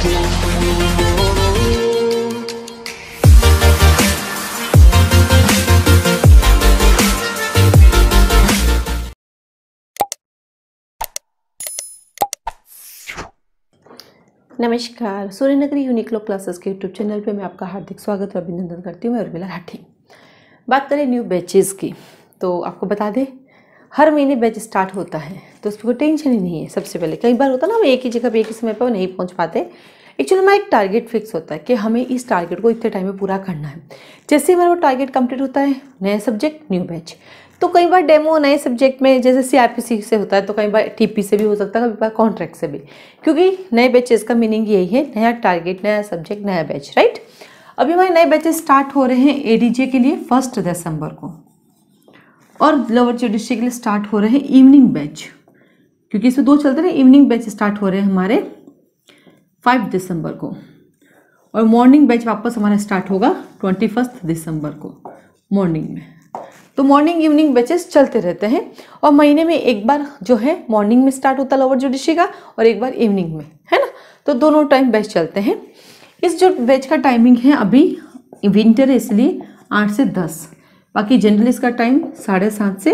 नमस्कार Surya Nagari unique law classes के YouTube channel पे मैं आपका हार्दिक स्वागत और अभिनंदन करती हूँ मैं उर्मिला राठी बात करें न्यू बैचेज़ की तो आपको बता दें हर महीने बैच स्टार्ट होता है तो उसमें कोई टेंशन ही नहीं है सबसे पहले कई बार होता है ना हम एक ही जगह पर एक ही समय पर नहीं पहुँच पाते एक्चुअली हमारा एक टारगेट फिक्स होता है कि हमें इस टारगेट को इतने टाइम में पूरा करना है जैसे हमारा वो टारगेट कंप्लीट होता है नया सब्जेक्ट न्यू बैच तो कई बार डेमो नए सब्जेक्ट में जैसे सी से होता है तो कई बार टी से भी हो सकता है कभी बार कॉन्ट्रैक्ट से भी क्योंकि नए बैचेज़ का मीनिंग यही है नया टारगेट नया सब्जेक्ट नया बैच राइट अभी हमारे नए बैचेज स्टार्ट हो रहे हैं ए के लिए फर्स्ट दिसंबर को और लोअर डिस्ट्रिक्ट के लिए स्टार्ट हो रहे हैं इवनिंग बैच क्योंकि इसमें दो चलते रहे इवनिंग बैच स्टार्ट हो रहे हैं हमारे फाइव दिसंबर को और मॉर्निंग बैच वापस हमारा स्टार्ट होगा ट्वेंटी फर्स्ट दिसंबर को मॉर्निंग में तो मॉर्निंग इवनिंग बैचेस चलते रहते हैं और महीने में एक बार जो है मॉर्निंग में स्टार्ट होता है लोअर जुडिशी का और एक बार इवनिंग में है ना तो दोनों टाइम बैच चलते हैं इस जो बैच का टाइमिंग है अभी विंटर है इसलिए आठ से दस बाकी जनरली इसका टाइम साढ़े सात से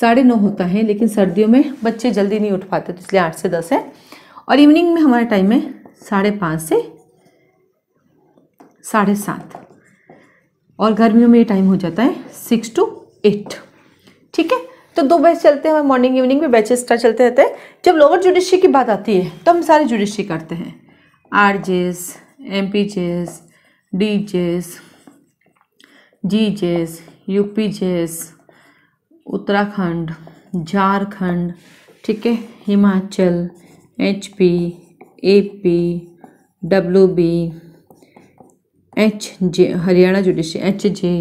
साढ़े नौ होता है लेकिन सर्दियों में बच्चे जल्दी नहीं उठ पाते तो इसलिए आठ से दस है और इवनिंग में हमारा टाइम है साढ़े पाँच से साढ़े सात और गर्मियों में ये टाइम हो जाता है सिक्स टू एट ठीक है तो दो बैच चलते हैं हमारे मॉर्निंग इवनिंग में बैचेस का चलते रहते हैं जब लोअर जुडिशरी की बात आती है तो हम सारे जुडिशरी करते हैं आर जेस एम पी जेस डी जेस जी जेस यूपी जेस उत्तराखंड झारखंड ठीक है Himachal HP AP W B H J Haryana judiciary H J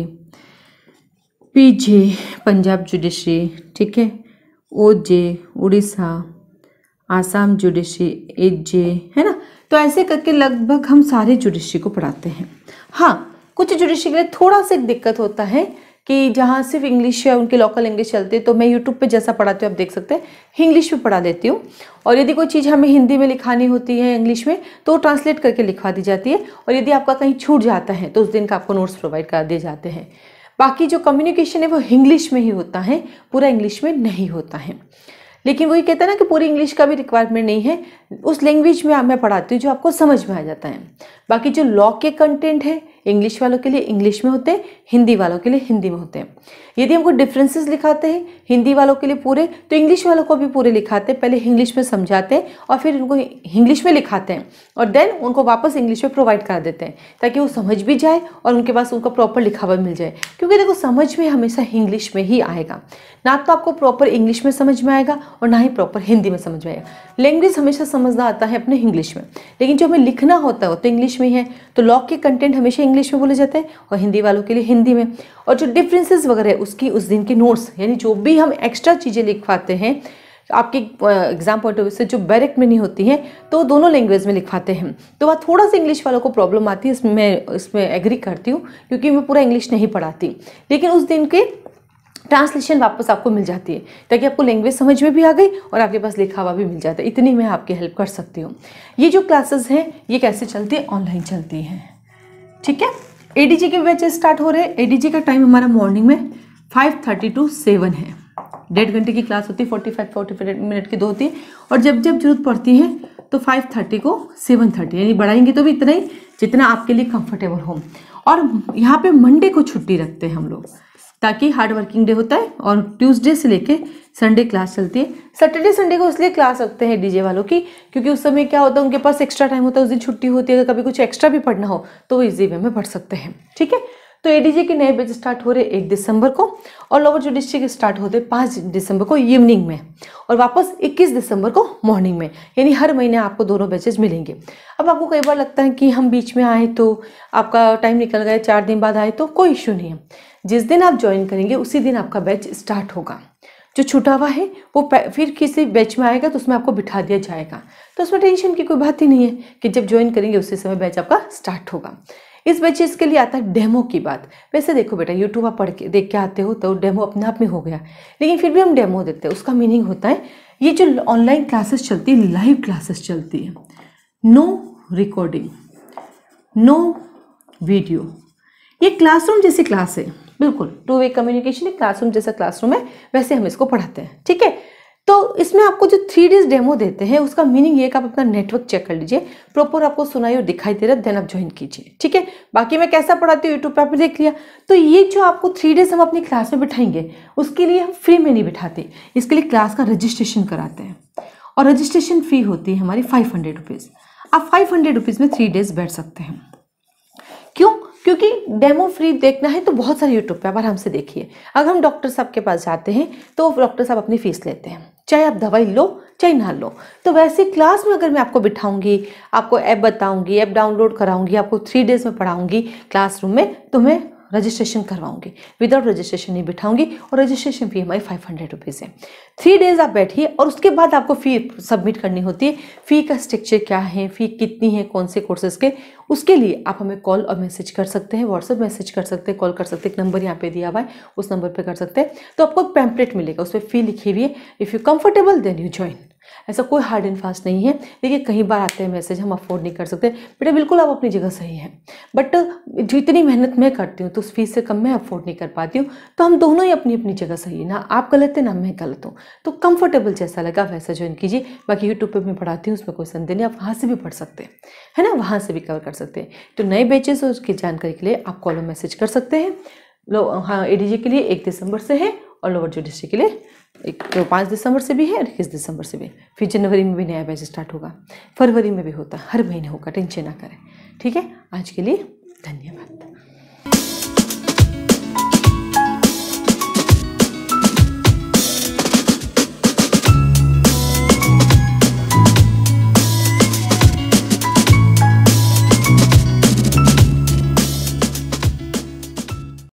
P J Punjab judiciary ठीक है O J Orissa Assam judiciary A J है ना तो ऐसे करके लगभग हम सारे जुडिशरी को पढ़ाते हैं हाँ कुछ जुडिशरी के लिए थोड़ा सा दिक्कत होता है कि जहाँ सिर्फ इंग्लिश है उनकी लोकल इंग्लिश चलती है तो मैं यूट्यूब पे जैसा पढ़ाती हूँ आप देख सकते हैं इंग्लिश में पढ़ा देती हूँ और यदि कोई चीज़ हमें हिंदी में लिखानी होती है इंग्लिश में तो ट्रांसलेट करके लिखवा दी जाती है और यदि आपका कहीं छूट जाता है तो उस दिन का आपको नोट्स प्रोवाइड कर दिए जाते हैं बाकी जो कम्युनिकेशन है वो इंग्लिश में ही होता है पूरा इंग्लिश में नहीं होता है लेकिन वही कहता है ना कि पूरी इंग्लिश का भी रिक्वायरमेंट नहीं है उस लैंग्वेज में मैं पढ़ाती हूँ जो आपको समझ में आ जाता है बाकी जो लॉ के कंटेंट है इंग्लिश वालों के लिए इंग्लिश में होते हैं हिंदी वालों के लिए हिंदी में होते हैं यदि हमको डिफरेंसेस लिखाते हैं हिंदी वालों के लिए पूरे तो इंग्लिश वालों को भी पूरे लिखाते हैं पहले इंग्लिश में समझाते हैं और फिर उनको इंग्लिश में लिखाते हैं और देन उनको वापस इंग्लिश में प्रोवाइड कर देते हैं ताकि वो समझ भी जाए और उनके पास उनका प्रॉपर लिखावा मिल जाए क्योंकि देखो समझ में हमेशा इंग्लिश में ही आएगा ना तो आपको प्रॉपर इंग्लिश में समझ में आएगा और ना ही प्रॉपर हिंदी में समझ में आएगा लैंग्वेज हमेशा समझना आता है अपने इंग्लिश में लेकिन जो हमें लिखना होता है वो तो इंग्लिश में ही है तो लॉ के कंटेंट हमेशा इंग्लिश में बोले जाते हैं और हिंदी वालों के लिए हिंदी में और जो डिफरेंसेस वगैरह है उसकी उस दिन की नोट्स यानी जो भी हम एक्स्ट्रा चीज़ें लिखवाते हैं आपके एग्जाम पॉइंट ऑफ व्यू से जो बैरक में नहीं होती हैं तो दोनों लैंग्वेज में लिखवाते हैं तो वह थोड़ा सा इंग्लिश वालों को प्रॉब्लम आती है इसमें मैं इसमें एग्री करती हूँ क्योंकि मैं पूरा इंग्लिश नहीं पढ़ाती लेकिन उस दिन के ट्रांसलेशन वापस आपको मिल जाती है ताकि आपको लैंग्वेज समझ में भी आ गई और आपके पास लिखा हुआ भी मिल जाता है इतनी मैं आपकी हेल्प कर सकती हूँ ये जो क्लासेस हैं ये कैसे चलती है ऑनलाइन चलती हैं ठीक है एडीजी के बैच स्टार्ट हो रहे हैं एडीजी का टाइम हमारा मॉर्निंग में फाइव थर्टी टू सेवन है डेढ़ घंटे की क्लास होती है forty five forty five minute की दो होती है और जब जब जरूरत पड़ती है तो फाइव थर्टी को सेवन थर्टी यानी बढ़ाएंगे तो भी इतना ही जितना आपके लिए कंफर्टेबल हो और यहाँ पे मंडे को छुट्टी रखते हैं हम लोग ताकि हार्ड वर्किंग डे होता है और ट्यूसडे से लेके संडे क्लास चलती है सैटरडे संडे को इसलिए क्लास रखते हैं डीजे वालों की क्योंकि उस समय क्या होता है उनके पास एक्स्ट्रा टाइम होता है उस दिन छुट्टी होती है अगर कभी कुछ एक्स्ट्रा भी पढ़ना हो तो वो इजी वे में पढ़ सकते हैं ठीक है तो एडीजी के नए बैच स्टार्ट हो रहे एक दिसंबर को और लोअर जुडिशरी के स्टार्ट होते पाँच दिसंबर को इवनिंग में और वापस 21 दिसंबर को मॉर्निंग में यानी हर महीने आपको दोनों बैचेज मिलेंगे अब आपको कई बार लगता है कि हम बीच में आए तो आपका टाइम निकल गया चार दिन बाद आए तो कोई इशू नहीं है जिस दिन आप ज्वाइन करेंगे उसी दिन आपका बैच स्टार्ट होगा जो छूटा हुआ है वो फिर किसी बैच में आएगा तो उसमें आपको बिठा दिया जाएगा तो उसमें टेंशन की कोई बात ही नहीं है कि जब ज्वाइन करेंगे उसी समय बैच आपका स्टार्ट होगा इस बच्चे इसके लिए आता है डेमो की बात वैसे देखो बेटा यूट्यूब आप पढ़ के देख के आते हो तो डेमो अपने आप में हो गया लेकिन फिर भी हम डेमो देते हैं उसका मीनिंग होता है ये जो ऑनलाइन क्लासेस चलती है लाइव क्लासेस चलती है नो रिकॉर्डिंग नो वीडियो ये क्लासरूम जैसी क्लास है बिल्कुल टू वे कम्युनिकेशन एक क्लासरूम जैसा क्लासरूम है वैसे हम इसको पढ़ाते हैं ठीक है इसमें आपको जो थ्री डेज डेमो देते हैं उसका मीनिंग ये कि आप अपना नेटवर्क चेक कर लीजिए प्रॉपर आपको सुनाई और दिखाई दे रहा है देन आप ज्वाइन कीजिए ठीक है बाकी मैं कैसा पढ़ाती हूँ यूट्यूब पर आपने देख लिया तो ये जो आपको थ्री डेज हम अपनी क्लास में बिठाएंगे उसके लिए हम फ्री में नहीं बिठाते इसके लिए क्लास का रजिस्ट्रेशन कराते हैं और रजिस्ट्रेशन फ़ी होती है हमारी फाइव हंड्रेड रुपीज़ आप फाइव हंड्रेड रुपीज़ में थ्री डेज बैठ सकते हैं क्यों क्योंकि डेमो फ्री देखना है तो बहुत सारे यूट्यूब पर आप आराम से देखिए अगर हम डॉक्टर साहब के पास जाते हैं तो डॉक्टर साहब अपनी फ़ीस लेते हैं चाहे आप दवाई लो चाहे ना लो तो वैसे क्लास में अगर मैं आपको बिठाऊंगी आपको ऐप बताऊंगी ऐप डाउनलोड कराऊंगी आपको थ्री डेज में पढ़ाऊंगी क्लासरूम में तुम्हें तो रजिस्ट्रेशन करवाऊंगी विदाउट रजिस्ट्रेशन नहीं बिठाऊंगी और रजिस्ट्रेशन फी हमारी फाइव हंड्रेड रुपीज़ है थ्री डेज आप बैठिए और उसके बाद आपको फ़ी सबमिट करनी होती है फ़ी का स्ट्रक्चर क्या है फ़ी कितनी है कौन से कोर्सेज के उसके लिए आप हमें कॉल और मैसेज कर सकते हैं व्हाट्सअप मैसेज कर सकते हैं कॉल कर सकते हैं एक नंबर यहाँ पे दिया हुआ है उस नंबर पे कर सकते हैं तो आपको पैम्पलेट मिलेगा उस पर फ़ी लिखी हुई है if you comfortable then you join ऐसा कोई हार्ड एंड फास्ट नहीं है देखिए कई बार आते हैं मैसेज हम अफोर्ड नहीं कर सकते बेटा बिल्कुल आप अपनी जगह सही हैं बट जितनी मेहनत मैं करती हूँ तो उस फीस से कम मैं अफोर्ड नहीं कर पाती हूँ तो हम दोनों ही अपनी अपनी जगह सही है ना आप गलत है ना मैं गलत हूँ तो कंफर्टेबल जैसा लगा वैसा ज्वाइन कीजिए बाकी यूट्यूब पर मैं पढ़ाती हूँ उसमें कोई संदेह नहीं आप वहाँ से भी पढ़ सकते हैं है ना वहाँ से भी कवर कर सकते हैं तो नए बैचेस और उसकी जानकारी के लिए आप कॉल मैसेज कर सकते हैं लो हाँ ए के लिए एक दिसंबर से है ऑल ओवर जो डिस्ट्रिक्ट के लिए एक तो पाँच दिसंबर से भी है और इक्कीस दिसंबर से भी फिर जनवरी में भी नया बैच स्टार्ट होगा फरवरी में भी होता है हर महीने होगा टेंशन ना करें ठीक है आज के लिए धन्यवाद